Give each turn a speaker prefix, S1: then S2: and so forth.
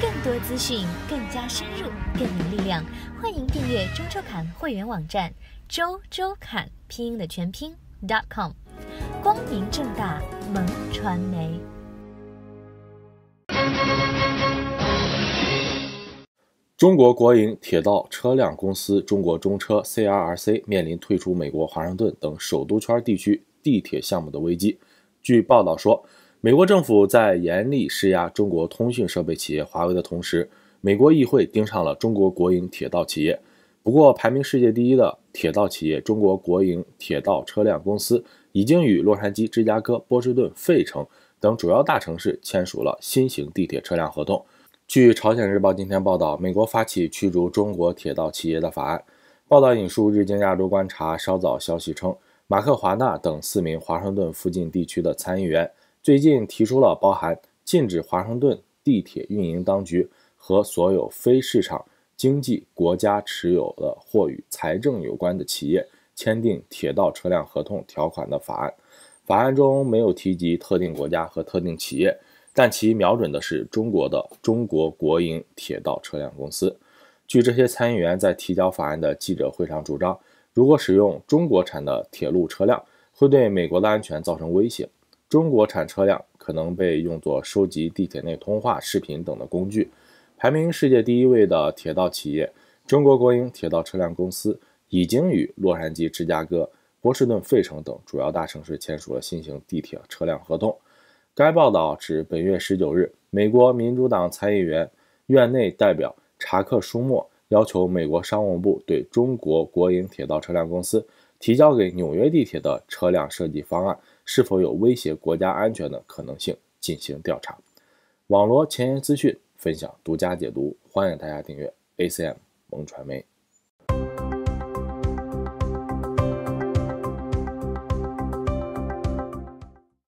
S1: 更多资讯，更加深入，更有力量。欢迎订阅周周侃会员网站周周侃拼音的全拼 dot com，光明正大萌传媒。中国国营铁道车辆公司中国中车 C R R C 面临退出美国华盛顿等首都圈地区地铁项目的危机。据报道说。美国政府在严厉施压中国通讯设备企业华为的同时，美国议会盯上了中国国营铁道企业。不过，排名世界第一的铁道企业中国国营铁道车辆公司已经与洛杉矶、芝加哥、波士顿、费城等主要大城市签署了新型地铁车辆合同。据朝鲜日报今天报道，美国发起驱逐中国铁道企业的法案。报道引述《日经亚洲观察》稍早消息称，马克·华纳等四名华盛顿附近地区的参议员。最近提出了包含禁止华盛顿地铁运营当局和所有非市场经济国家持有的或与财政有关的企业签订铁道车辆合同条款的法案。法案中没有提及特定国家和特定企业，但其瞄准的是中国的中国国营铁道车辆公司。据这些参议员在提交法案的记者会上主张，如果使用中国产的铁路车辆，会对美国的安全造成威胁。中国产车辆可能被用作收集地铁内通话、视频等的工具。排名世界第一位的铁道企业——中国国营铁道车辆公司，已经与洛杉矶、芝加哥、波士顿、费城等主要大城市签署了新型地铁车辆合同。该报道指，本月十九日，美国民主党参议员、院内代表查克·舒默要求美国商务部对中国国营铁道车辆公司提交给纽约地铁的车辆设计方案。是否有威胁国家安全的可能性进行调查？网罗前沿资讯，分享独家解读，欢迎大家订阅 ACM 蒙传媒。